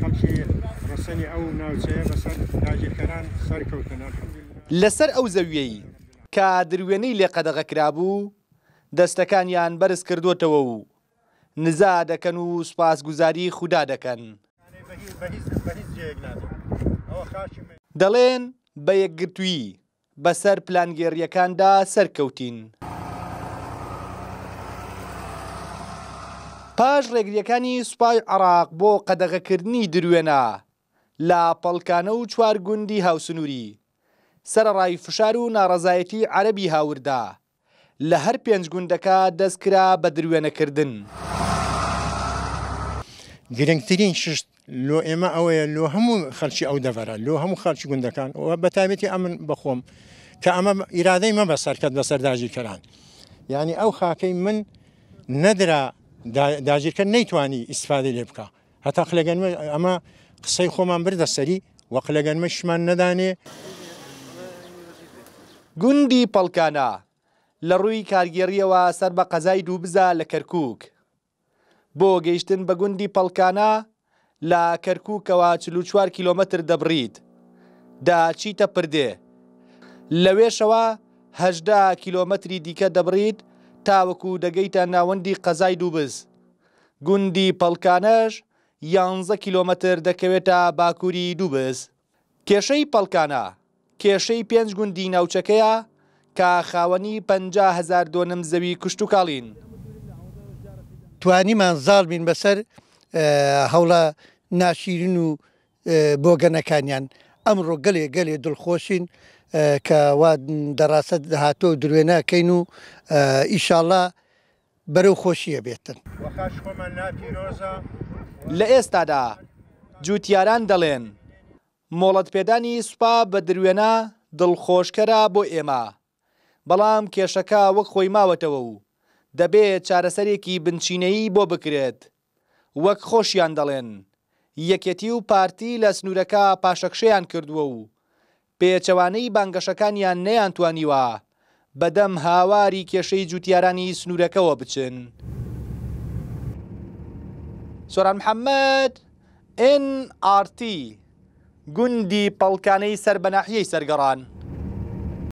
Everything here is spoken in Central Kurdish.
خەڵکی ڕسەنی ئەو ناوچەیە بەسەر داگیرکەران سەرکەوتنە لەسەر ئەو زەویەی کە دروێنەی لێ قەدەغەکرابوو دەستەکانیان بەرز کردوتەوە و نزا دەکەن و سوپاسگوزاری خودا دەکەن دەڵێن بە یەکگرتووی بەسەر پلانگێریەکاندا سەرکەوتین. پاش ڕێگریەکانی سوپای عراق بۆ قەدەغەکردنی درێنە لا پەڵکانە و چوار گوندی هاوسنووری سەرڕای فشار و ناڕزایەتی عەربی هاوردا لە هەر پێنج گوندەکە دەستکرا بە درێنەکردن. گرنگترین ششت لۆ ئێمە ئەوەیە لۆ هەموو خەلکی ئەو دەڤرە لۆ هەموو خەلکی گوندەکان ئەوە بەتابێتی ئەمن بخۆم کە ئەمە ئیرادەی مە بە سەرکەت بە سەرداژی کەران یعنی ئەو خاکەی من نەدرا داژیرکە نەیتوانی ئیسفای لێ بکە هەتا خلەگەنمە ئەمە قسەی خۆمان بردە سەری وەق لەگەنمە شمان نەدانێ گوندی پەڵکانە لە ڕووی کارگێڕیەوە سەر بە قەزای دووبزە لە کەرکک بۆ گەیشتن بە گوندی پەڵکانە لە کەرککەوە چلوچوار کیلۆمەتر دەبڕیت داچیتە پردێ لەوێشەوەهدا کیلۆمەتری دیکە دەبڕیت تاوەکو دەگەیتە ناوەندی قەزای دووبز گوندی پەلکانەش یانزە کیلۆمەتر دەکەوێتە باکووری دووبز کێشەی پەلکانە کێشەی پێنج گوندی ناوچەکەیە کە خاوەنی 500هزار دۆنم زەوی کوشت و کاڵین توانیمان زال بین بەسەر هەوڵە ناشیرن و بۆگەنەکانیان ئەمڕۆ گەلێ گەلێ دڵخۆشین کەوا دەڕاست دەهاتۆ درێنەکەین و ئیشاءله بەرەو خۆشیە بێتن لە ئێستادا جوتیاران دەڵێن مۆڵەت پێدانی سوپا بە درێنە دڵخۆشکەرە بۆ ئێمە بەڵام کێشەکە وەک خۆی ماوەتەوە و دەبێت چارەسەرێکی بنچینەی بۆ بکرێت وەک خۆشیان دەڵێن یەکەتی و پارتی لە سنوورەکە پاشەکشەیان کردووە و پێچەوانەی بانگەشەکانیان نەیانتوانیوە بەدەم هاواری کێشەی جوتیارانی سنوورەکەەوە بچن. سۆران محەممەد NRT گوندی پەڵکانەی سربەناحیەی سەرگەڕان.